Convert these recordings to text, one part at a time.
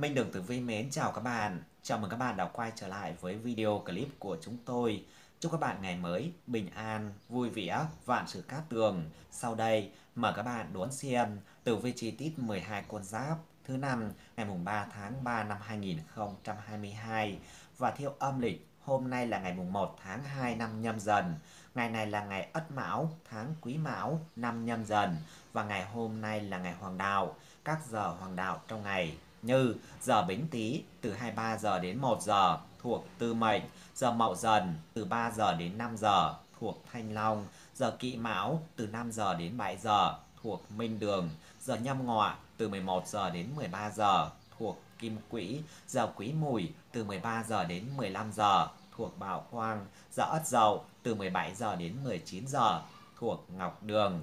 Minh Đường Tử Vi mến chào các bạn. Chào mừng các bạn đã quay trở lại với video clip của chúng tôi. Chúc các bạn ngày mới bình an, vui vẻ, vạn sự cát tường. Sau đây, mời các bạn đón xem tử vi chi tiết 12 con giáp thứ năm ngày mùng 3 tháng 3 năm 2022 và theo âm lịch hôm nay là ngày mùng 1 tháng 2 năm nhâm dần. Ngày này là ngày Ất Mão, tháng Quý Mão, năm nhâm dần và ngày hôm nay là ngày Hoàng đạo. Các giờ Hoàng đạo trong ngày như giờ Bính Tý từ 23 giờ đến 1 giờ thuộc Tư Mệnh, giờ Mậu Dần từ 3 giờ đến 5 giờ thuộc Thanh Long, giờ Kỵ Mão từ 5 giờ đến 7 giờ thuộc Minh Đường, giờ Nhâm Ngọ từ 11 giờ đến 13 giờ thuộc Kim Quỹ, giờ Quý Mùi từ 13 giờ đến 15 giờ thuộc Bảo Quang, giờ Ất Dậu từ 17 giờ đến 19 giờ thuộc Ngọc Đường.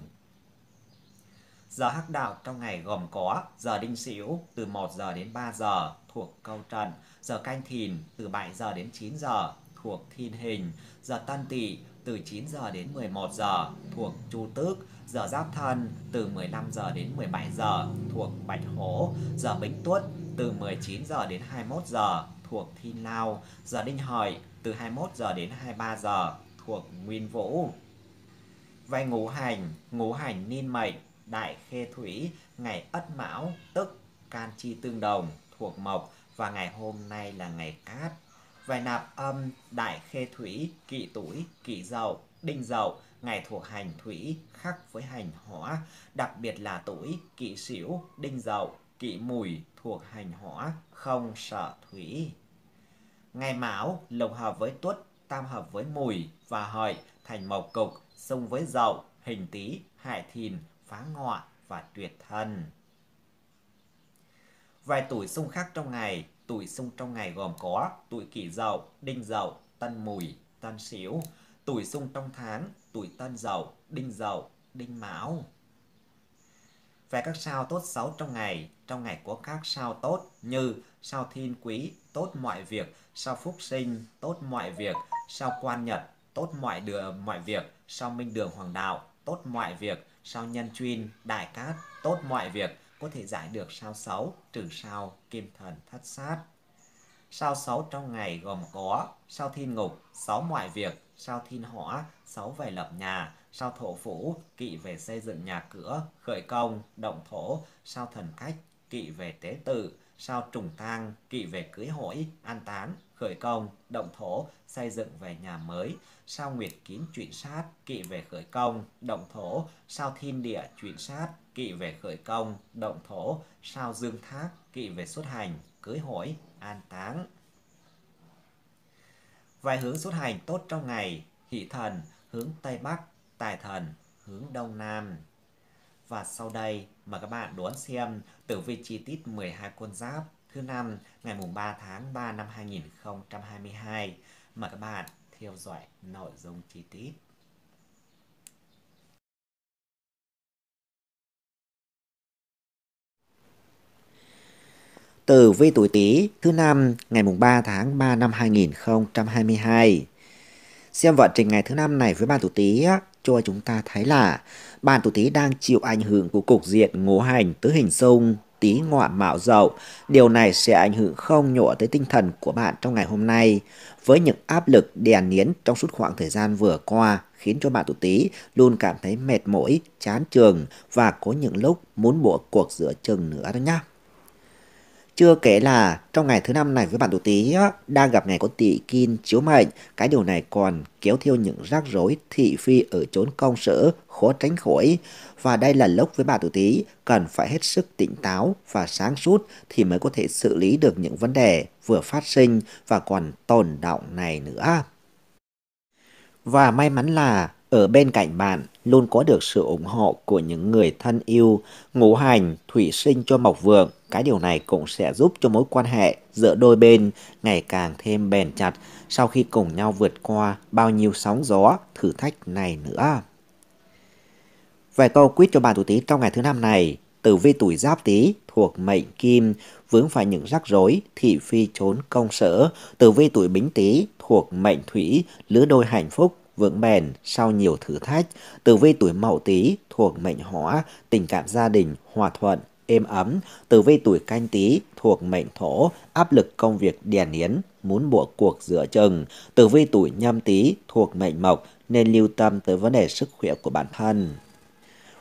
Giờ hắc đạo trong ngày gồm có giờ đinh sửu từ 1 giờ đến 3 giờ thuộc câu trần, giờ canh thìn từ 7 giờ đến 9 giờ thuộc thiên hình, giờ tân tỵ từ 9 giờ đến 11 giờ thuộc chu tước, giờ giáp thân từ 15 giờ đến 17 giờ thuộc bạch hổ, giờ bính tuất từ 19 giờ đến 21 giờ thuộc thiên lao, giờ đinh hợi từ 21 giờ đến 23 giờ thuộc nguyên vũ. Vay ngũ hành, ngũ hành niên mệnh Đại Khê Thủy, ngày Ất Mão, tức Can Chi Tương Đồng, thuộc Mộc và ngày hôm nay là ngày Cát. Về nạp âm Đại Khê Thủy, Kỵ Tuổi, Kỵ Dậu, Đinh Dậu, ngày thuộc hành Thủy khắc với hành Hỏa, đặc biệt là tuổi Kỵ Sửu, Đinh Dậu, Kỵ Mùi thuộc hành Hỏa, không sợ Thủy. Ngày Mão lục hợp với Tuất, tam hợp với Mùi và Hợi thành Mộc Cục, xung với Dậu, Hình Tý, Hại Thìn phá ngọ và tuyệt thần. Vài tuổi xung khắc trong ngày, tuổi xung trong ngày gồm có tuổi kỷ dậu, đinh dậu, tân mùi, tân sửu, tuổi xung trong tháng, tuổi tân dậu, đinh dậu, đinh mão. Về các sao tốt xấu trong ngày, trong ngày có các sao tốt như sao thiên quý, tốt mọi việc, sao phúc sinh, tốt mọi việc, sao quan nhật, tốt mọi đường mọi việc, sao minh đường hoàng đạo, tốt mọi việc, sao nhân chuyên, đại cát, tốt mọi việc, có thể giải được sao xấu trừ sao kim thần thất sát. Sao xấu trong ngày gồm có sao thiên ngục, sáu mọi việc, sao thiên hỏa, sáu về lập nhà, sao thổ phủ, kỵ về xây dựng nhà cửa, khởi công, động thổ, sao thần cách, kỵ về tế tự, sao trùng tang, kỵ về cưới hỏi, an tán, khởi công, động thổ, xây dựng về nhà mới, sao nguyệt kiến chuyển sát, kỵ về khởi công, động thổ, sao thiên địa chuyển sát, kỵ về khởi công, động thổ, sao dương thác, kỵ về xuất hành, cưới hỏi, an táng. Vài hướng xuất hành tốt trong ngày, hỷ thần, hướng Tây Bắc, tài thần, hướng Đông Nam. Và sau đây Mời các bạn đón xem tử vi chi tiết 12 con giáp thứ năm ngày mùng 3 tháng 3 năm 2022. Mời các bạn theo dõi nội dung chi tiết. Tử vi tuổi Tý thứ năm ngày mùng 3 tháng 3 năm 2022. Xem vận trình ngày thứ năm này với bạn tuổi Tý cho chúng ta thấy là bản tuổi Tý đang chịu ảnh hưởng của cục diện ngũ hành tứ hình xung Tý ngọ mạo dậu. Điều này sẽ ảnh hưởng không nhỏ tới tinh thần của bạn trong ngày hôm nay với những áp lực đè nén trong suốt khoảng thời gian vừa qua khiến cho bạn tuổi Tý luôn cảm thấy mệt mỏi, chán trường và có những lúc muốn bỏ cuộc giữa chừng nữa đó nhá. Chưa kể là trong ngày thứ năm này với bạn tuổi Tý đang gặp ngày có tỵ kim chiếu mệnh, cái điều này còn kéo theo những rắc rối thị phi ở chốn công sở khó tránh khỏi và đây là lúc với bạn tuổi Tý cần phải hết sức tỉnh táo và sáng suốt thì mới có thể xử lý được những vấn đề vừa phát sinh và còn tồn động này nữa. Và may mắn là ở bên cạnh bạn luôn có được sự ủng hộ của những người thân yêu, ngũ hành, thủy sinh cho mộc vượng. Cái điều này cũng sẽ giúp cho mối quan hệ giữa đôi bên ngày càng thêm bền chặt sau khi cùng nhau vượt qua bao nhiêu sóng gió, thử thách này nữa. vài câu quyết cho bạn tuổi Tý trong ngày thứ năm này, tử vi tuổi Giáp Tý thuộc mệnh Kim vướng phải những rắc rối thị phi trốn công sở, tử vi tuổi Bính Tý thuộc mệnh Thủy lứa đôi hạnh phúc vững bền sau nhiều thử thách, tử vi tuổi mậu tý thuộc mệnh hỏa, tình cảm gia đình hòa thuận, êm ấm, tử vi tuổi canh tý thuộc mệnh thổ, áp lực công việc đèn yến, muốn bỏ cuộc giữa chừng, tử vi tuổi nhâm tý thuộc mệnh mộc nên lưu tâm tới vấn đề sức khỏe của bản thân.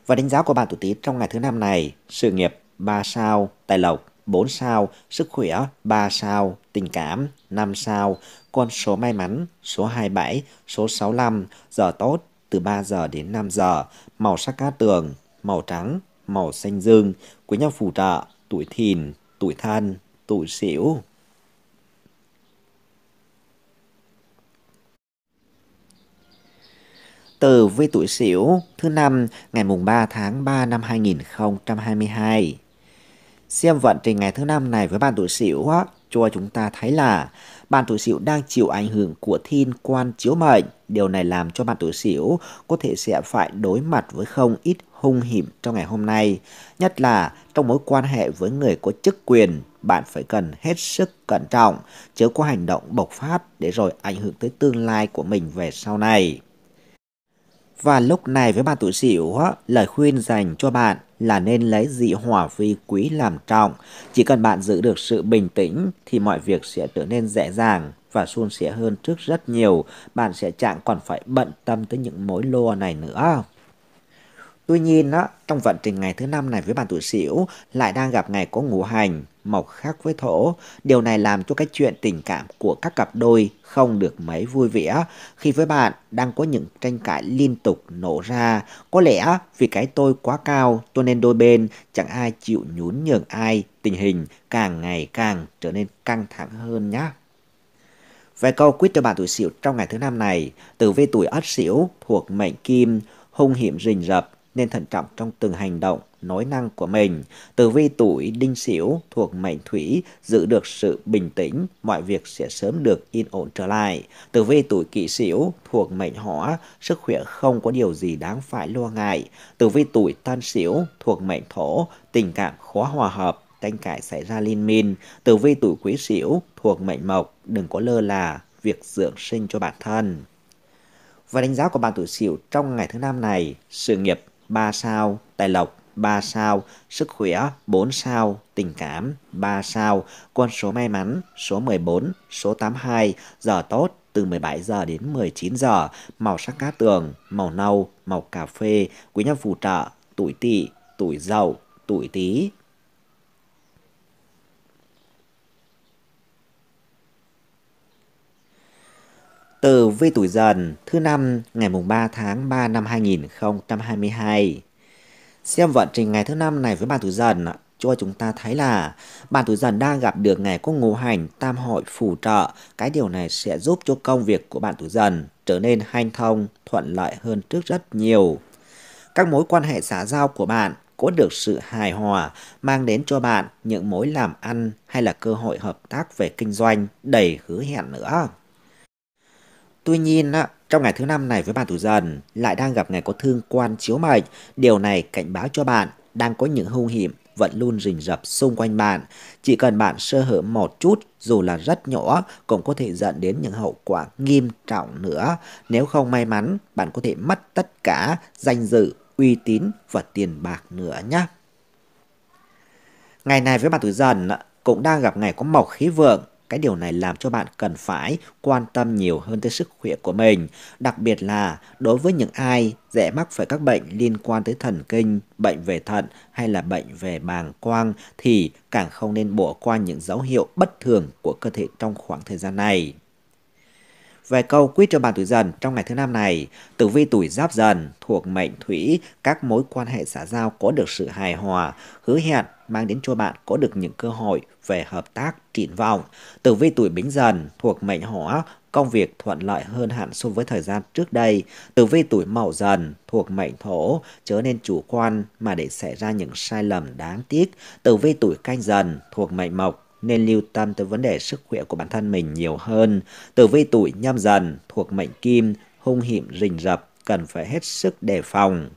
Và đánh giá của bạn tuổi tý trong ngày thứ năm này, sự nghiệp 3 sao, tài lộc 4 sao, sức khỏe 3 sao, tình cảm 5 sao, con số may mắn, số 27, số 65, giờ tốt từ 3 giờ đến 5 giờ, màu sắc cát tường, màu trắng, màu xanh dương, quý nhân phù trợ, tuổi thìn, tuổi thân, tuổi sửu. từ vi tuổi sửu thứ năm ngày mùng 3 tháng 3 năm 2022. Xem vận trình ngày thứ năm này với bàn tuổi sửu cho chúng ta thấy là bạn tuổi sửu đang chịu ảnh hưởng của thiên quan chiếu mệnh. Điều này làm cho bạn tuổi sửu có thể sẽ phải đối mặt với không ít hung hiểm trong ngày hôm nay, nhất là trong mối quan hệ với người có chức quyền. Bạn phải cần hết sức cẩn trọng, chớ có hành động bộc phát để rồi ảnh hưởng tới tương lai của mình về sau này. Và lúc này với bạn tuổi Sửu, lời khuyên dành cho bạn là nên lấy dị hỏa vi quý làm trọng. Chỉ cần bạn giữ được sự bình tĩnh thì mọi việc sẽ trở nên dễ dàng và suôn sẻ hơn trước rất nhiều. Bạn sẽ chẳng còn phải bận tâm tới những mối lo này nữa. Tuy nhiên, á, trong vận trình ngày thứ năm này với bạn tuổi Sửu lại đang gặp ngày có ngũ hành mộc khác với thổ. Điều này làm cho cái chuyện tình cảm của các cặp đôi không được mấy vui vẻ khi với bạn đang có những tranh cãi liên tục nổ ra. Có lẽ vì cái tôi quá cao tôi nên đôi bên chẳng ai chịu nhún nhường ai. Tình hình càng ngày càng trở nên căng thẳng hơn nhé. Vài câu quyết cho bạn tuổi sửu trong ngày thứ năm này, Từ vi tuổi ất sửu thuộc mệnh kim, hung hiểm rình rập nên thận trọng trong từng hành động nói năng của mình. Từ vi tuổi đinh sửu thuộc mệnh thủy giữ được sự bình tĩnh, mọi việc sẽ sớm được yên ổn trở lại. Từ vi tuổi kỷ sửu thuộc mệnh hỏa, sức khỏe không có điều gì đáng phải lo ngại. Từ vi tuổi tân sửu thuộc mệnh thổ, tình cảm khó hòa hợp, tranh cãi xảy ra liên minh. Tử vi tuổi quý sửu thuộc mệnh mộc, đừng có lơ là việc dưỡng sinh cho bản thân. Và đánh giá của bạn tuổi sửu trong ngày thứ năm này, sự nghiệp 3 sao, tài lộc 3 sao, sức khỏe 4 sao, tình cảm 3 sao, con số may mắn số 14, số 82, giờ tốt từ 17 giờ đến 19 giờ, màu sắc cá tường, màu nâu, màu cà phê, quý nhân phù trợ, tuổi tỵ, tuổi dậu, tuổi tý. từ vi tuổi dần thứ năm ngày mùng 3 tháng 3 năm 2022. Xem vận trình ngày thứ năm này với bạn tuổi dần cho chúng ta thấy là bạn tuổi dần đang gặp được ngày có ngũ hành tam hội phù trợ. Cái điều này sẽ giúp cho công việc của bạn tuổi dần trở nên hanh thông, thuận lợi hơn trước rất nhiều. Các mối quan hệ xã giao của bạn có được sự hài hòa, mang đến cho bạn những mối làm ăn hay là cơ hội hợp tác về kinh doanh đầy hứa hẹn nữa. Tuy nhiên, trong ngày thứ năm này với bạn tuổi dần lại đang gặp ngày có thương quan chiếu mệnh. Điều này cảnh báo cho bạn đang có những hung hiểm vẫn luôn rình rập xung quanh bạn. Chỉ cần bạn sơ hở một chút, dù là rất nhỏ, cũng có thể dẫn đến những hậu quả nghiêm trọng nữa. Nếu không may mắn, bạn có thể mất tất cả danh dự, uy tín và tiền bạc nữa nhé. Ngày này với bạn tuổi dần cũng đang gặp ngày có mộc khí vượng cái điều này làm cho bạn cần phải quan tâm nhiều hơn tới sức khỏe của mình, đặc biệt là đối với những ai dễ mắc phải các bệnh liên quan tới thần kinh, bệnh về thận hay là bệnh về bàng quang thì càng không nên bỏ qua những dấu hiệu bất thường của cơ thể trong khoảng thời gian này. Về câu quyết cho bàn tuổi dần trong ngày thứ năm này, tử vi tuổi giáp dần thuộc mệnh thủy, các mối quan hệ xã giao có được sự hài hòa, hứa hẹn mang đến cho bạn có được những cơ hội về hợp tác triển vọng. Từ vi tuổi Bính Dần thuộc mệnh Hỏa, công việc thuận lợi hơn hẳn so với thời gian trước đây. Từ vi tuổi Mậu Dần thuộc mệnh Thổ, trở nên chủ quan mà để xảy ra những sai lầm đáng tiếc. Từ vi tuổi Canh Dần thuộc mệnh Mộc, nên lưu tâm tới vấn đề sức khỏe của bản thân mình nhiều hơn. Từ vi tuổi nhâm dần thuộc mệnh kim, hung hiểm rình rập, cần phải hết sức đề phòng.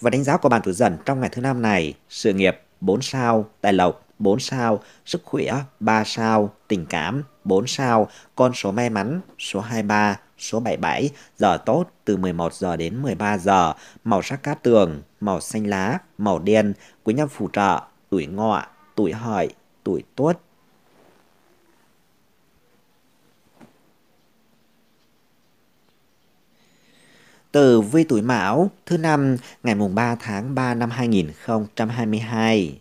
Và đánh giá của bạn tuổi dần trong ngày thứ năm này, sự nghiệp 4 sao, tài lộc 4 sao, sức khỏe 3 sao, tình cảm 4 sao, con số may mắn số 23, số 77, giờ tốt từ 11 giờ đến 13 giờ, màu sắc cát tường, màu xanh lá, màu đen, quý nhân phù trợ, tuổi ngọ, tuổi hợi, tuổi tuất, Tử vi tuổi Mão thứ năm ngày mùng 3 tháng 3 năm 2022.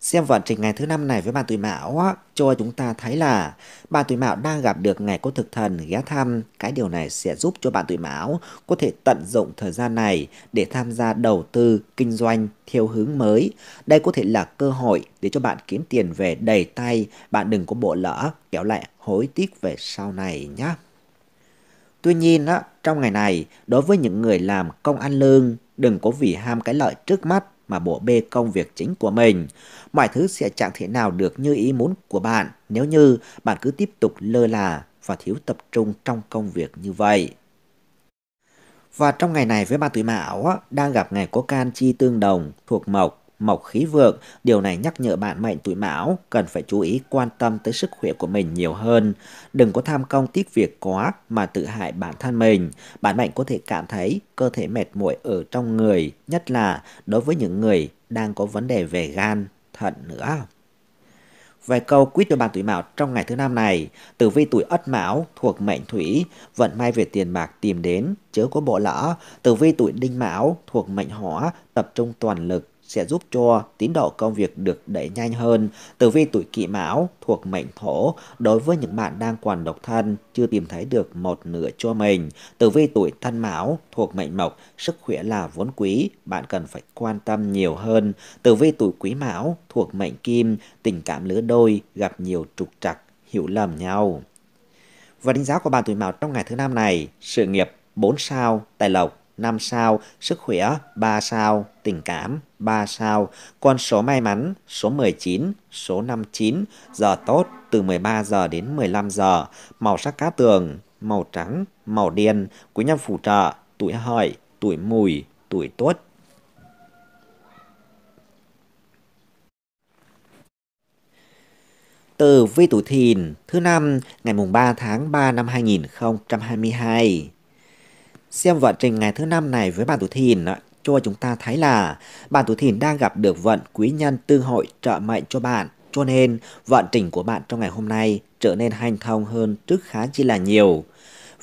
Xem vận trình ngày thứ năm này với bạn tuổi Mão cho chúng ta thấy là bạn tuổi Mão đang gặp được ngày có thực thần ghé thăm. Cái điều này sẽ giúp cho bạn tuổi Mão có thể tận dụng thời gian này để tham gia đầu tư, kinh doanh theo hướng mới. Đây có thể là cơ hội để cho bạn kiếm tiền về đầy tay. Bạn đừng có bộ lỡ, kéo lại hối tiếc về sau này nhé. Tuy nhiên, á, trong ngày này, đối với những người làm công ăn lương, đừng có vì ham cái lợi trước mắt mà bỏ bê công việc chính của mình. Mọi thứ sẽ chẳng thể nào được như ý muốn của bạn nếu như bạn cứ tiếp tục lơ là và thiếu tập trung trong công việc như vậy. Và trong ngày này với ba tuổi mão đang gặp ngày có can chi tương đồng thuộc mộc mộc khí vượng. Điều này nhắc nhở bạn mệnh tuổi mão cần phải chú ý quan tâm tới sức khỏe của mình nhiều hơn. Đừng có tham công tiếc việc quá mà tự hại bản thân mình. Bạn mệnh có thể cảm thấy cơ thể mệt mỏi ở trong người, nhất là đối với những người đang có vấn đề về gan, thận nữa. Vài câu quyết cho bạn tuổi Mão trong ngày thứ năm này. Tử vi tuổi Ất Mão thuộc mệnh Thủy, vận may về tiền bạc tìm đến, chớ có bỏ lỡ. Tử vi tuổi Đinh Mão thuộc mệnh Hỏa, tập trung toàn lực sẽ giúp cho tiến độ công việc được đẩy nhanh hơn. Tử vi tuổi kỵ mão thuộc mệnh thổ đối với những bạn đang còn độc thân, chưa tìm thấy được một nửa cho mình. Tử vi tuổi thân mão thuộc mệnh mộc, sức khỏe là vốn quý, bạn cần phải quan tâm nhiều hơn. Tử vi tuổi quý mão thuộc mệnh kim, tình cảm lứa đôi gặp nhiều trục trặc, hiểu lầm nhau. Và đánh giá của bạn tuổi mão trong ngày thứ năm này, sự nghiệp 4 sao, tài lộc 5 sao, sức khỏe 3 sao, tình cảm 3 sao, con số may mắn số 19, số 59, giờ tốt từ 13 giờ đến 15 giờ, màu sắc cá tường, màu trắng, màu đen, quý nhân phù trợ, tuổi hợi, tuổi mùi, tuổi tuất. Từ vi tuổi thìn, thứ năm, ngày mùng 3 tháng 3 năm 2022. Xem vận trình ngày thứ năm này với bản tuổi thìn cho chúng ta thấy là bản tuổi thìn đang gặp được vận quý nhân tương hội trợ mệnh cho bạn. Cho nên vận trình của bạn trong ngày hôm nay trở nên hanh thông hơn trước khá chi là nhiều.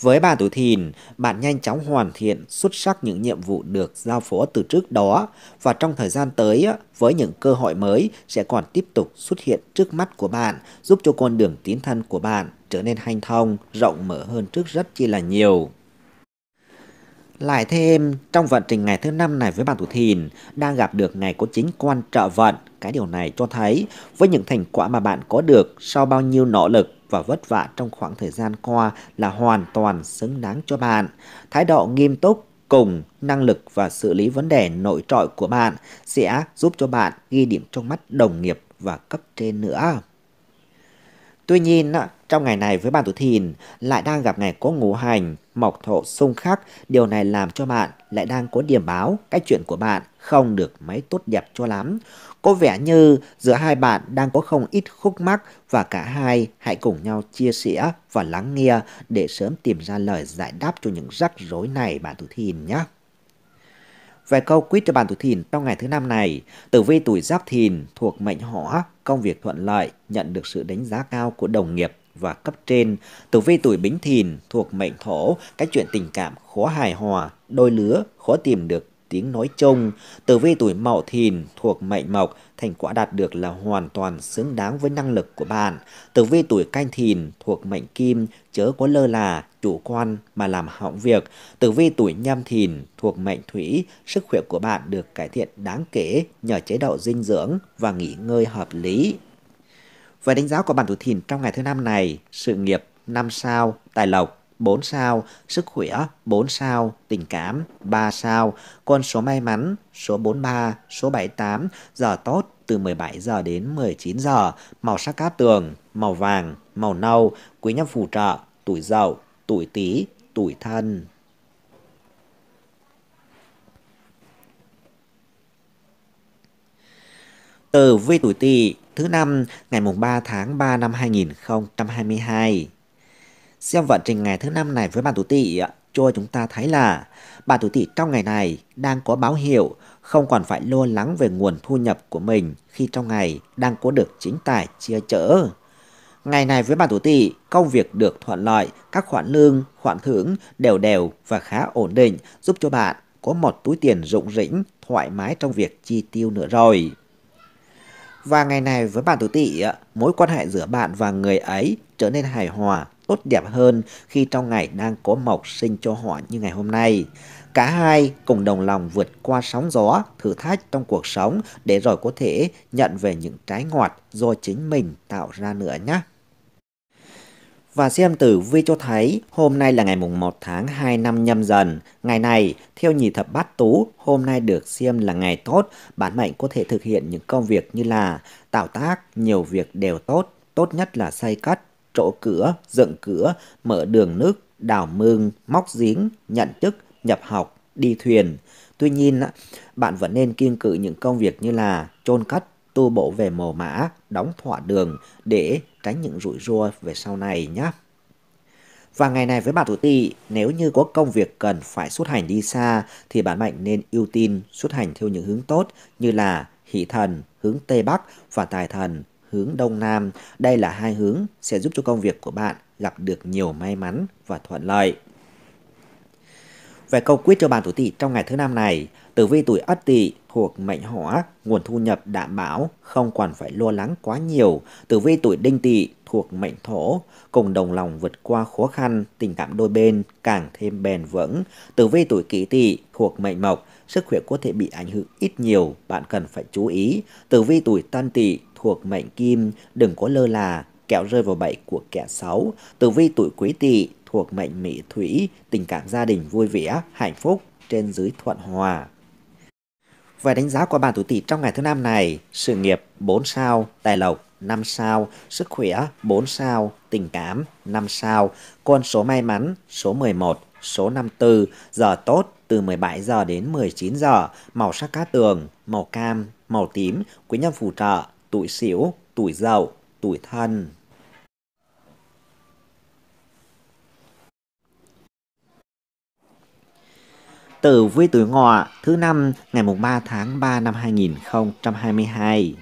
Với bà tuổi thìn, bạn nhanh chóng hoàn thiện xuất sắc những nhiệm vụ được giao phó từ trước đó và trong thời gian tới với những cơ hội mới sẽ còn tiếp tục xuất hiện trước mắt của bạn giúp cho con đường tiến thân của bạn trở nên hanh thông, rộng mở hơn trước rất chi là nhiều. Lại thêm, trong vận trình ngày thứ năm này với bàn thủ thìn, đang gặp được ngày có chính quan trợ vận. Cái điều này cho thấy, với những thành quả mà bạn có được sau bao nhiêu nỗ lực và vất vả trong khoảng thời gian qua là hoàn toàn xứng đáng cho bạn. Thái độ nghiêm túc, cùng năng lực và xử lý vấn đề nội trọi của bạn sẽ giúp cho bạn ghi điểm trong mắt đồng nghiệp và cấp trên nữa. Tuy nhiên, trong ngày này với bạn tuổi thìn lại đang gặp ngày có ngũ hành, mộc thổ xung khắc, điều này làm cho bạn lại đang có điểm báo cái chuyện của bạn không được mấy tốt đẹp cho lắm. Có vẻ như giữa hai bạn đang có không ít khúc mắc và cả hai hãy cùng nhau chia sẻ và lắng nghe để sớm tìm ra lời giải đáp cho những rắc rối này bạn tuổi thìn nhé. Về câu quyết cho bạn tuổi thìn trong ngày thứ năm này, tử vi tuổi giáp thìn thuộc mệnh hỏa công việc thuận lợi, nhận được sự đánh giá cao của đồng nghiệp và cấp trên. Tử vi tuổi Bính Thìn thuộc mệnh Thổ, cái chuyện tình cảm khó hài hòa, đôi lứa, khó tìm được tiếng nói chung, tử vi tuổi Mậu Thìn thuộc mệnh Mộc, thành quả đạt được là hoàn toàn xứng đáng với năng lực của bạn. Tử vi tuổi Canh Thìn thuộc mệnh Kim, chớ có lơ là, chủ quan mà làm hỏng việc. Tử vi tuổi Nhâm Thìn thuộc mệnh Thủy, sức khỏe của bạn được cải thiện đáng kể nhờ chế độ dinh dưỡng và nghỉ ngơi hợp lý. Về đánh giá của bản tuổi Thìn trong ngày thứ năm này, sự nghiệp năm sao, tài lộc 4 sao, sức khỏe 4 sao, tình cảm 3 sao, con số may mắn số 43, số 78, giờ tốt từ 17 giờ đến 19 giờ, màu sắc cát tường, màu vàng, màu nâu, quý nhân phù trợ, tuổi dậu, tuổi tý, tuổi thân. từ vi tuổi tỵ thứ năm ngày mùng 3 tháng 3 năm 2022. Xem vận trình ngày thứ năm này với bàn tuổi tỵ, cho chúng ta thấy là bàn tuổi tỵ trong ngày này đang có báo hiệu không còn phải lo lắng về nguồn thu nhập của mình khi trong ngày đang có được chính tài chia chở. Ngày này với bà tuổi tỵ công việc được thuận lợi, các khoản lương, khoản thưởng đều đều và khá ổn định, giúp cho bạn có một túi tiền rụng rĩnh, thoải mái trong việc chi tiêu nữa rồi. Và ngày này với bà tuổi tỵ mối quan hệ giữa bạn và người ấy trở nên hài hòa, tốt đẹp hơn khi trong ngày đang có mộc sinh cho họ như ngày hôm nay. Cả hai cùng đồng lòng vượt qua sóng gió, thử thách trong cuộc sống để rồi có thể nhận về những trái ngọt do chính mình tạo ra nữa nhé. Và xem tử vi cho thấy hôm nay là ngày mùng 1 tháng 2 năm nhâm dần. Ngày này, theo nhị thập bát tú, hôm nay được xem là ngày tốt. Bản mệnh có thể thực hiện những công việc như là tạo tác, nhiều việc đều tốt. Tốt nhất là xây cất, trổ cửa, dựng cửa, mở đường nước, đào mương, móc giếng, nhận chức, nhập học, đi thuyền. Tuy nhiên, bạn vẫn nên kiên cự những công việc như là chôn cất, tu bổ về mồ mã, đóng thỏa đường để tránh những rủi ro về sau này nhé. Và ngày này với bạn thủ tỵ, nếu như có công việc cần phải xuất hành đi xa thì bạn mạnh nên ưu tiên xuất hành theo những hướng tốt như là hỷ thần hướng Tây Bắc và tài thần hướng Đông Nam. Đây là hai hướng sẽ giúp cho công việc của bạn gặp được nhiều may mắn và thuận lợi. Về câu quyết cho bạn tuổi tỵ trong ngày thứ năm này, tử vi tuổi ất tỵ thuộc mệnh hỏa, nguồn thu nhập đảm bảo, không còn phải lo lắng quá nhiều. Tử vi tuổi đinh tỵ thuộc mệnh thổ, cùng đồng lòng vượt qua khó khăn, tình cảm đôi bên càng thêm bền vững. Tử vi tuổi kỷ tỵ thuộc mệnh mộc, sức khỏe có thể bị ảnh hưởng ít nhiều, bạn cần phải chú ý. Tử vi tuổi tân tỵ thuộc mệnh kim, đừng có lơ là, kẹo rơi vào bẫy của kẻ xấu. Tử vi tuổi quý tỵ thuộc mệnh mị thủy, tình cảm gia đình vui vẻ, hạnh phúc, trên dưới thuận hòa. Về đánh giá của bạn tuổi tỵ trong ngày thứ năm này, sự nghiệp 4 sao, tài lộc 5 sao, sức khỏe 4 sao, tình cảm 5 sao, con số may mắn số 11, số 54, giờ tốt từ 17 giờ đến 19 giờ, màu sắc cá tường, màu cam, màu tím, quý nhân phù trợ tuổi xỉu, tuổi giàu, tuổi thân. Tử vi tuổi ngọ thứ năm ngày mùng 3 tháng 3 năm 2022.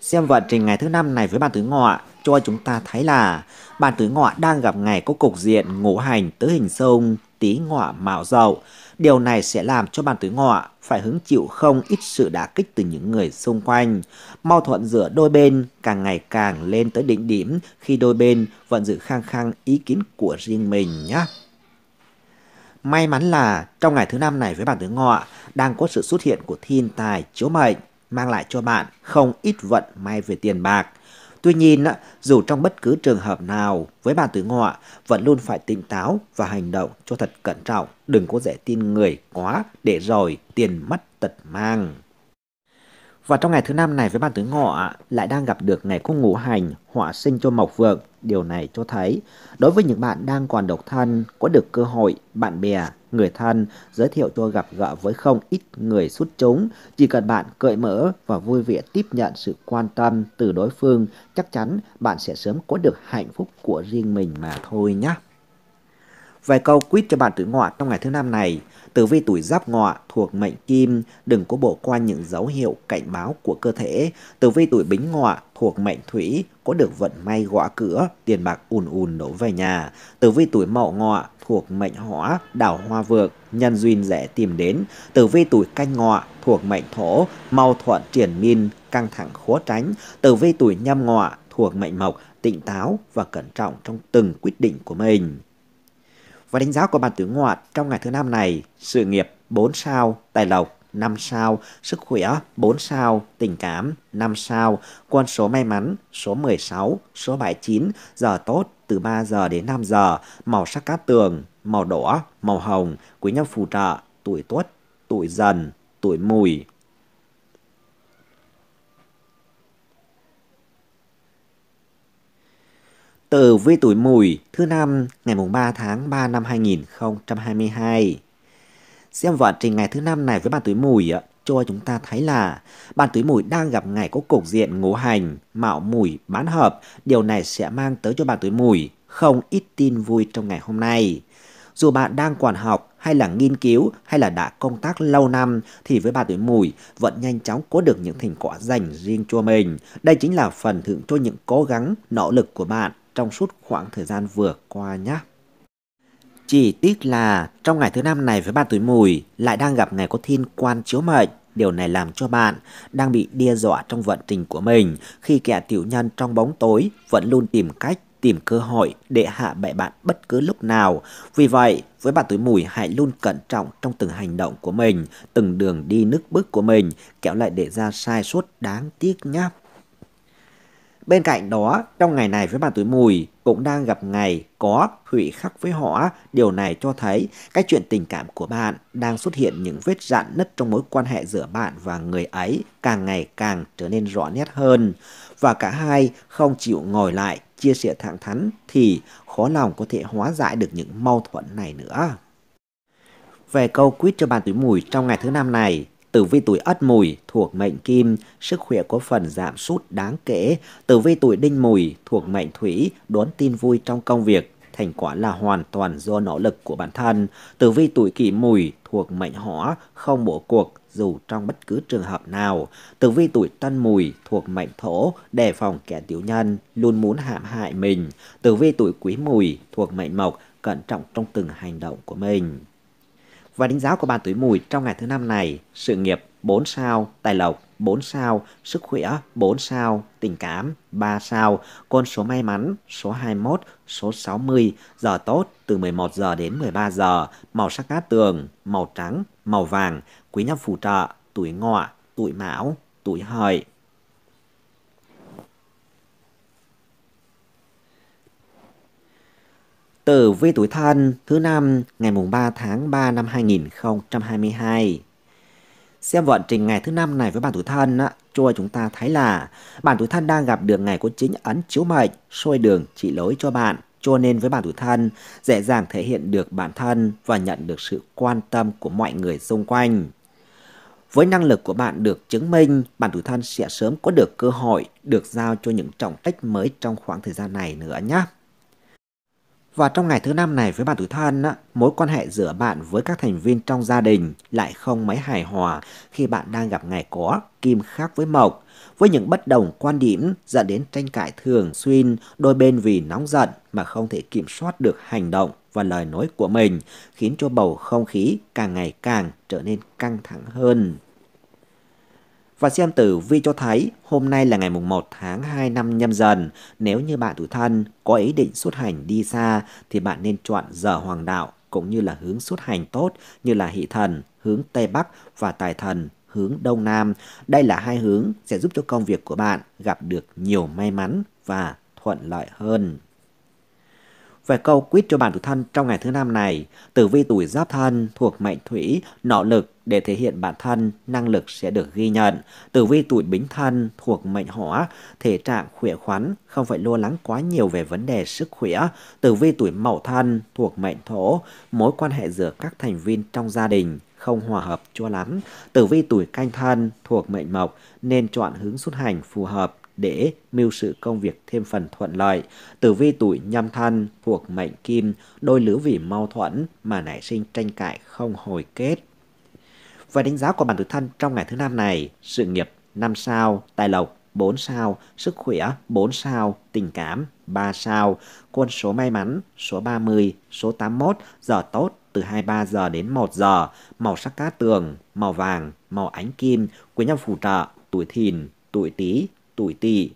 Xem vận trình ngày thứ năm này với bạn tuổi ngọ cho chúng ta thấy là bạn tuổi ngọ đang gặp ngày có cục diện ngũ hành tứ hình sông tý ngọ mạo dậu Điều này sẽ làm cho bàn tử ngọ phải hứng chịu không ít sự đả kích từ những người xung quanh. Mâu thuẫn giữa đôi bên càng ngày càng lên tới đỉnh điểm khi đôi bên vẫn giữ khăng khăng ý kiến của riêng mình nhé. May mắn là trong ngày thứ năm này với bản tử ngọ đang có sự xuất hiện của thiên tài chiếu mệnh mang lại cho bạn không ít vận may về tiền bạc. Tuy nhiên, dù trong bất cứ trường hợp nào, với bạn tử ngọ vẫn luôn phải tỉnh táo và hành động cho thật cẩn trọng. Đừng có dễ tin người quá để rồi tiền mất tật mang. Và trong ngày thứ năm này với bàn tứ ngọ lại đang gặp được ngày cung ngũ hành, họa sinh cho mộc vượng. Điều này cho thấy, đối với những bạn đang còn độc thân, có được cơ hội, bạn bè, người thân giới thiệu cho gặp gỡ với không ít người xuất chúng. Chỉ cần bạn cởi mở và vui vẻ tiếp nhận sự quan tâm từ đối phương, chắc chắn bạn sẽ sớm có được hạnh phúc của riêng mình mà thôi nhé. Vài câu quýt cho bạn tuổi ngọ trong ngày thứ năm này. Tử vi tuổi giáp ngọ thuộc mệnh kim, đừng có bỏ qua những dấu hiệu cảnh báo của cơ thể. Tử vi tuổi bính ngọ thuộc mệnh thủy, có được vận may gõ cửa, tiền bạc ùn ùn đổ về nhà. Tử vi tuổi mậu ngọ thuộc mệnh hỏa, đào hoa vượt, nhân duyên dễ tìm đến. Tử vi tuổi canh ngọ thuộc mệnh thổ, mau thuận triển min, căng thẳng khó tránh. Tử vi tuổi nhâm ngọ thuộc mệnh mộc, tỉnh táo và cẩn trọng trong từng quyết định của mình. Và đánh giá của ban tuyển ngoại trong ngày thứ năm này, sự nghiệp 4 sao, tài lộc 5 sao, sức khỏe 4 sao, tình cảm 5 sao, quân số may mắn số 16, số 79, giờ tốt từ 3 giờ đến 5 giờ, màu sắc cát tường, màu đỏ, màu hồng, quý nhân phù trợ, tuổi tuất, tuổi dần, tuổi mùi, Tử vi tuổi mùi thứ năm ngày mùng 3 tháng 3 năm 2022. Xem vận trình ngày thứ năm này với bạn tuổi mùi ạ, cho chúng ta thấy là bạn tuổi mùi đang gặp ngày có cục diện ngũ hành, mạo mùi, bán hợp. Điều này sẽ mang tới cho bạn tuổi mùi không ít tin vui trong ngày hôm nay. Dù bạn đang quản học hay là nghiên cứu hay là đã công tác lâu năm thì với bạn tuổi mùi vẫn nhanh chóng có được những thành quả dành riêng cho mình. Đây chính là phần thưởng cho những cố gắng, nỗ lực của bạn trong suốt khoảng thời gian vừa qua nhé. Chỉ tiếc là trong ngày thứ năm này với bạn tuổi mùi lại đang gặp ngày có thiên quan chiếu mệnh. Điều này làm cho bạn đang bị đe dọa trong vận trình của mình khi kẻ tiểu nhân trong bóng tối vẫn luôn tìm cách tìm cơ hội để hạ bệ bạn bất cứ lúc nào. Vì vậy, với bạn tuổi mùi hãy luôn cẩn trọng trong từng hành động của mình, từng đường đi nước bước của mình, kéo lại để ra sai suốt đáng tiếc nhé. Bên cạnh đó, trong ngày này với bà túi mùi cũng đang gặp ngày có thủy khắc với họ. Điều này cho thấy cái chuyện tình cảm của bạn đang xuất hiện những vết rạn nứt trong mối quan hệ giữa bạn và người ấy càng ngày càng trở nên rõ nét hơn. Và cả hai không chịu ngồi lại chia sẻ thẳng thắn thì khó lòng có thể hóa giải được những mâu thuẫn này nữa. Về câu quyết cho bạn túi mùi trong ngày thứ năm này, Tử vi tuổi Ất Mùi thuộc mệnh Kim, sức khỏe có phần giảm sút đáng kể. Tử vi tuổi Đinh Mùi thuộc mệnh Thủy, đón tin vui trong công việc, thành quả là hoàn toàn do nỗ lực của bản thân. Tử vi tuổi Kỷ Mùi thuộc mệnh Hỏa, không bỏ cuộc dù trong bất cứ trường hợp nào. Tử vi tuổi Tân Mùi thuộc mệnh Thổ, đề phòng kẻ tiểu nhân, luôn muốn hãm hại mình. Tử vi tuổi Quý Mùi thuộc mệnh Mộc, cẩn trọng trong từng hành động của mình và đánh giá của bạn tuổi mùi trong ngày thứ năm này, sự nghiệp 4 sao, tài lộc 4 sao, sức khỏe 4 sao, tình cảm 3 sao, con số may mắn số 21, số 60, giờ tốt từ 11 giờ đến 13 giờ, màu sắc cát tường, màu trắng, màu vàng, quý nhân phù trợ, tuổi ngọ, tuổi mão, tuổi hợi. Tử vi tuổi thân thứ năm ngày mùng 3 tháng 3 năm 2022. Xem vận trình ngày thứ năm này với bản tuổi thân á, cho chúng ta thấy là bản tuổi thân đang gặp đường ngày có chính ấn chiếu mệnh, soi đường chỉ lối cho bạn. Cho nên với bản tuổi thân, dễ dàng thể hiện được bản thân và nhận được sự quan tâm của mọi người xung quanh. Với năng lực của bạn được chứng minh, bản tuổi thân sẽ sớm có được cơ hội được giao cho những trọng trách mới trong khoảng thời gian này nữa nhé. Và trong ngày thứ năm này với bạn tuổi thân, á, mối quan hệ giữa bạn với các thành viên trong gia đình lại không mấy hài hòa khi bạn đang gặp ngày có kim khác với mộc. Với những bất đồng quan điểm dẫn đến tranh cãi thường xuyên, đôi bên vì nóng giận mà không thể kiểm soát được hành động và lời nói của mình, khiến cho bầu không khí càng ngày càng trở nên căng thẳng hơn và xem tử vi cho thấy hôm nay là ngày mùng 1 tháng 2 năm nhâm dần. Nếu như bạn tuổi thân có ý định xuất hành đi xa thì bạn nên chọn giờ hoàng đạo cũng như là hướng xuất hành tốt như là hỷ thần hướng Tây Bắc và tài thần hướng Đông Nam. Đây là hai hướng sẽ giúp cho công việc của bạn gặp được nhiều may mắn và thuận lợi hơn về câu quyết cho bản thân trong ngày thứ năm này, tử vi tuổi giáp thân thuộc mệnh thủy, nỗ lực để thể hiện bản thân, năng lực sẽ được ghi nhận. Tử vi tuổi bính thân thuộc mệnh hỏa, thể trạng khỏe khoắn, không phải lo lắng quá nhiều về vấn đề sức khỏe. Tử vi tuổi mậu thân thuộc mệnh thổ, mối quan hệ giữa các thành viên trong gia đình không hòa hợp cho lắm. Tử vi tuổi canh thân thuộc mệnh mộc nên chọn hướng xuất hành phù hợp để mưu sự công việc thêm phần thuận lợi. Tử vi tuổi nhâm thân thuộc mệnh kim, đôi lứa vì mau thuẫn mà nảy sinh tranh cãi không hồi kết. Và đánh giá của bản tử thân trong ngày thứ năm này, sự nghiệp 5 sao, tài lộc 4 sao, sức khỏe 4 sao, tình cảm 3 sao, quân số may mắn số 30, số 81, giờ tốt từ 23 giờ đến 1 giờ, màu sắc cá tường, màu vàng, màu ánh kim, quý nhân phù trợ, tuổi thìn, tuổi tý, tuổi tỵ.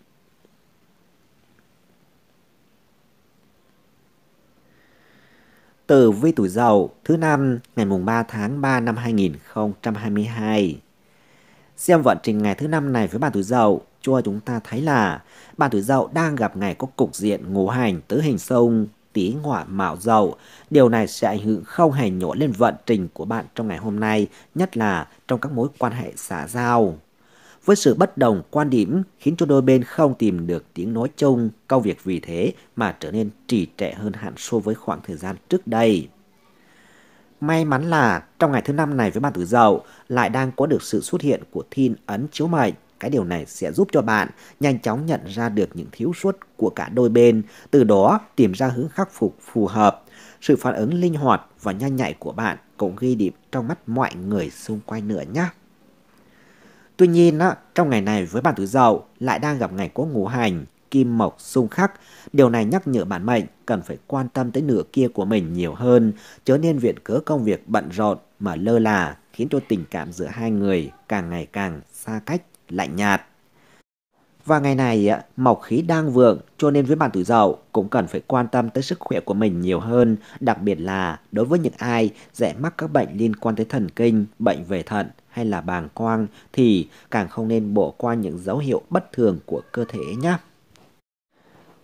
Tử vi tuổi dậu thứ năm ngày mùng 3 tháng 3 năm 2022. Xem vận trình ngày thứ năm này với bạn tuổi dậu cho chúng ta thấy là bạn tuổi dậu đang gặp ngày có cục diện ngũ hành tứ hình sông tí ngọa mạo dậu. Điều này sẽ ảnh hưởng không hề nhỏ lên vận trình của bạn trong ngày hôm nay, nhất là trong các mối quan hệ xã giao với sự bất đồng quan điểm khiến cho đôi bên không tìm được tiếng nói chung, công việc vì thế mà trở nên trì trệ hơn hẳn so với khoảng thời gian trước đây. May mắn là trong ngày thứ năm này với bạn tử dậu lại đang có được sự xuất hiện của thiên ấn chiếu mệnh. Cái điều này sẽ giúp cho bạn nhanh chóng nhận ra được những thiếu sót của cả đôi bên, từ đó tìm ra hướng khắc phục phù hợp. Sự phản ứng linh hoạt và nhanh nhạy của bạn cũng ghi điểm trong mắt mọi người xung quanh nữa nhé. Tuy nhiên, á, trong ngày này với bản tứ dậu lại đang gặp ngày có ngũ hành, kim mộc xung khắc. Điều này nhắc nhở bản mệnh cần phải quan tâm tới nửa kia của mình nhiều hơn, chớ nên viện cớ công việc bận rộn mà lơ là khiến cho tình cảm giữa hai người càng ngày càng xa cách, lạnh nhạt. Và ngày này, mộc khí đang vượng cho nên với bạn tuổi dậu cũng cần phải quan tâm tới sức khỏe của mình nhiều hơn, đặc biệt là đối với những ai dễ mắc các bệnh liên quan tới thần kinh, bệnh về thận hay là bàng quang thì càng không nên bỏ qua những dấu hiệu bất thường của cơ thể nhé.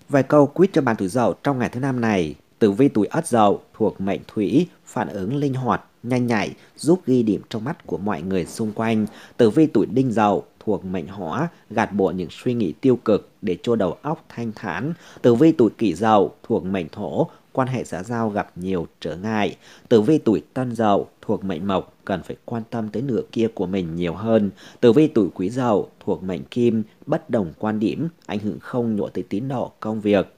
Vài câu quýt cho bạn tuổi dậu trong ngày thứ năm này. Tử vi tuổi ất dậu thuộc mệnh thủy, phản ứng linh hoạt, nhanh nhạy, giúp ghi điểm trong mắt của mọi người xung quanh. Tử vi tuổi đinh dậu thuộc mệnh hỏa, gạt bỏ những suy nghĩ tiêu cực để cho đầu óc thanh thản. Tử vi tuổi kỷ dậu thuộc mệnh thổ, quan hệ xã giao gặp nhiều trở ngại. Tử vi tuổi tân dậu thuộc mệnh mộc cần phải quan tâm tới nửa kia của mình nhiều hơn. Tử vi tuổi quý dậu thuộc mệnh kim, bất đồng quan điểm, ảnh hưởng không nhỏ tới tín độ công việc.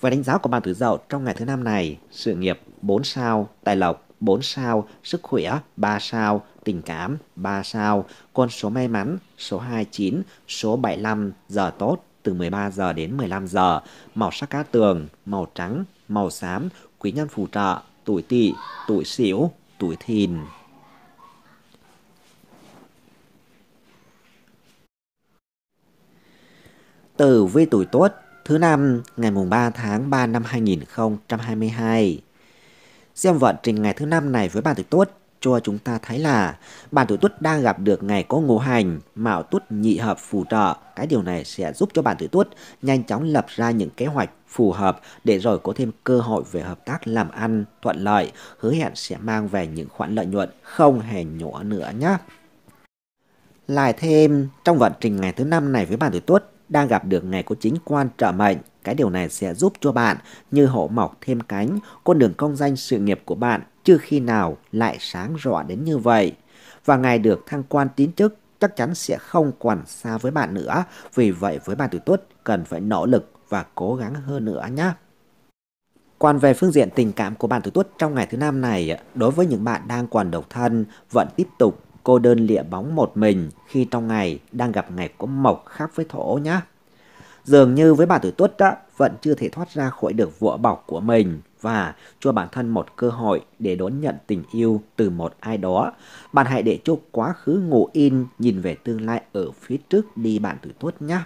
Và đánh giá của bạn tuổi dậu trong ngày thứ năm này, sự nghiệp 4 sao, tài lộc 4 sao, sức khỏe 3 sao, tình cảm 3 sao, con số may mắn số 29, số 75, giờ tốt từ 13 giờ đến 15 giờ, màu sắc cá tường, màu trắng, màu xám, quý nhân phù trợ, tuổi tỵ, tuổi sửu, tuổi thìn. Tử vi tuổi tốt thứ năm ngày mùng 3 tháng 3 năm 2022. Xem vận trình ngày thứ năm này với bạn tuổi tốt cho chúng ta thấy là bản tuổi tuất đang gặp được ngày có ngũ hành, mạo tuất nhị hợp phù trợ. Cái điều này sẽ giúp cho bản tuổi tuất nhanh chóng lập ra những kế hoạch phù hợp để rồi có thêm cơ hội về hợp tác làm ăn thuận lợi, hứa hẹn sẽ mang về những khoản lợi nhuận không hề nhỏ nữa nhé. Lại thêm, trong vận trình ngày thứ năm này với bản tuổi tuất đang gặp được ngày có chính quan trợ mệnh cái điều này sẽ giúp cho bạn như hổ mọc thêm cánh, con đường công danh sự nghiệp của bạn chưa khi nào lại sáng rõ đến như vậy. Và ngày được thăng quan tín chức chắc chắn sẽ không còn xa với bạn nữa. Vì vậy với bạn tuổi tuất cần phải nỗ lực và cố gắng hơn nữa nhé. Còn về phương diện tình cảm của bạn tuổi tuất trong ngày thứ năm này, đối với những bạn đang còn độc thân, vẫn tiếp tục cô đơn lịa bóng một mình khi trong ngày đang gặp ngày có mộc khác với thổ nhé. Dường như với bà tuổi tuất đã vẫn chưa thể thoát ra khỏi được vỏ bọc của mình và cho bản thân một cơ hội để đón nhận tình yêu từ một ai đó. Bạn hãy để cho quá khứ ngủ in nhìn về tương lai ở phía trước đi bạn tuổi tuất nhé.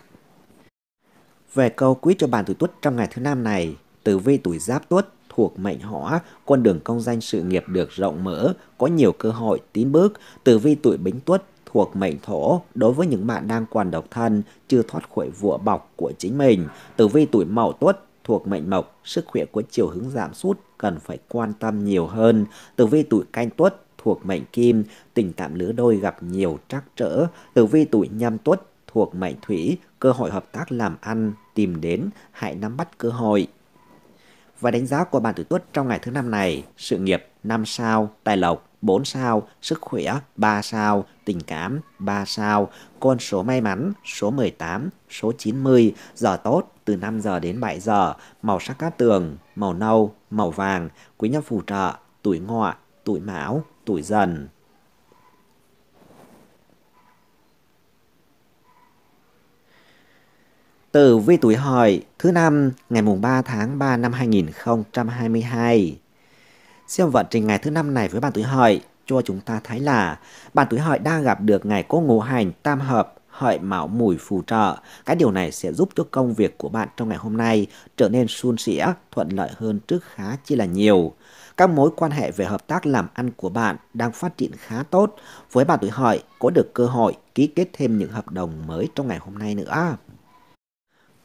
Về câu quyết cho bạn tuổi tuất trong ngày thứ năm này, tử vi tuổi giáp tuất thuộc mệnh hỏa, con đường công danh sự nghiệp được rộng mở, có nhiều cơ hội tiến bước. Tử vi tuổi bính tuất thuộc mệnh thổ đối với những bạn đang còn độc thân, chưa thoát khỏi vụa bọc của chính mình. Tử vi tuổi mậu tuất thuộc mệnh mộc, sức khỏe của chiều hướng giảm sút, cần phải quan tâm nhiều hơn. Tử vi tuổi canh tuất thuộc mệnh kim, tình cảm lứa đôi gặp nhiều trắc trở. Tử vi tuổi nhâm tuất thuộc mệnh thủy, cơ hội hợp tác làm ăn tìm đến, hãy nắm bắt cơ hội và đánh giá của bạn tuổi tuất trong ngày thứ năm này. Sự nghiệp 5 sao, tài lộc 4 sao, sức khỏe 3 sao, tình cảm 3 sao, con số may mắn số 18, số 90, giờ tốt từ 5 giờ đến 7 giờ, màu sắc cát tường, màu nâu, màu vàng, quý nhân phù trợ, tuổi ngọ, tuổi mão, tuổi dần. Tử vi tuổi hỏi thứ năm ngày mùng 3 tháng 3 năm 2022. Xem vận trình ngày thứ năm này với bạn tuổi hỏi cho chúng ta thấy là bạn tuổi hỏi đang gặp được ngày cố ngũ hành tam hợp hợi mão mùi phù trợ. Cái điều này sẽ giúp cho công việc của bạn trong ngày hôm nay trở nên suôn sẻ, thuận lợi hơn trước khá chi là nhiều. Các mối quan hệ về hợp tác làm ăn của bạn đang phát triển khá tốt. Với bạn tuổi hỏi có được cơ hội ký kết thêm những hợp đồng mới trong ngày hôm nay nữa.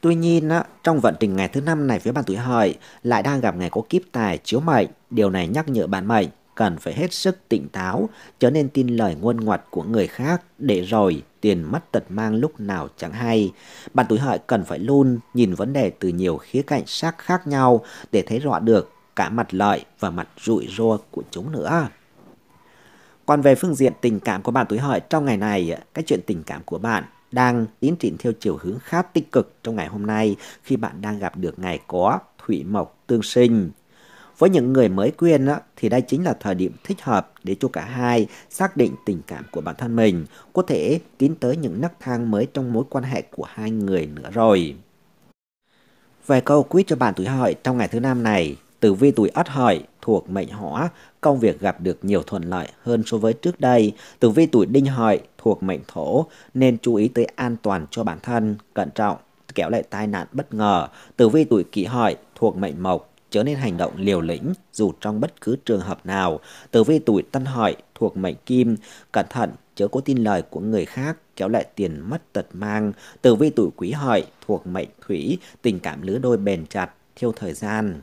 Tuy nhiên, trong vận trình ngày thứ năm này với bạn tuổi hợi lại đang gặp ngày có kiếp tài chiếu mệnh. Điều này nhắc nhở bạn mệnh cần phải hết sức tỉnh táo, trở nên tin lời ngôn ngoặt của người khác để rồi tiền mất tật mang lúc nào chẳng hay. Bạn tuổi hợi cần phải luôn nhìn vấn đề từ nhiều khía cạnh sắc khác nhau để thấy rõ được cả mặt lợi và mặt rủi ro của chúng nữa. Còn về phương diện tình cảm của bạn tuổi hợi trong ngày này, cái chuyện tình cảm của bạn đang tiến triển theo chiều hướng khá tích cực trong ngày hôm nay khi bạn đang gặp được ngày có thủy mộc tương sinh. Với những người mới quen á, thì đây chính là thời điểm thích hợp để cho cả hai xác định tình cảm của bản thân mình, có thể tiến tới những nấc thang mới trong mối quan hệ của hai người nữa rồi. Về câu quyết cho bạn tuổi hợi trong ngày thứ năm này, tử vi tuổi ất hợi thuộc mệnh hỏa, công việc gặp được nhiều thuận lợi hơn so với trước đây. Tử vi tuổi đinh hợi thuộc mệnh thổ nên chú ý tới an toàn cho bản thân, cẩn trọng, kéo lại tai nạn bất ngờ. Tử vi tuổi kỷ hợi thuộc mệnh mộc trở nên hành động liều lĩnh dù trong bất cứ trường hợp nào. Tử vi tuổi tân hợi thuộc mệnh kim, cẩn thận chớ có tin lời của người khác kéo lại tiền mất tật mang. Tử vi tuổi quý hợi thuộc mệnh thủy, tình cảm lứa đôi bền chặt, thiêu thời gian.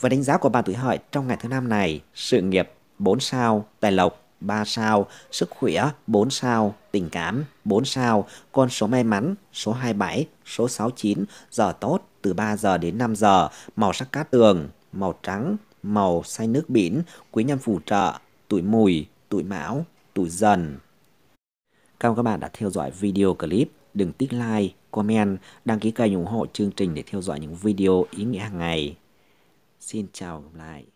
Và đánh giá của bạn tuổi hợi trong ngày thứ năm này, sự nghiệp 4 sao, tài lộc 3 sao, sức khỏe 4 sao, tình cảm 4 sao, con số may mắn số 27, số 69, giờ tốt từ 3 giờ đến 5 giờ, màu sắc cát tường, màu trắng, màu xanh nước biển, quý nhân phù trợ, tuổi mùi, tuổi mão, tuổi dần. Cảm ơn các bạn đã theo dõi video clip. Đừng tích like, comment, đăng ký kênh ủng hộ chương trình để theo dõi những video ý nghĩa hàng ngày. Xin chào lại.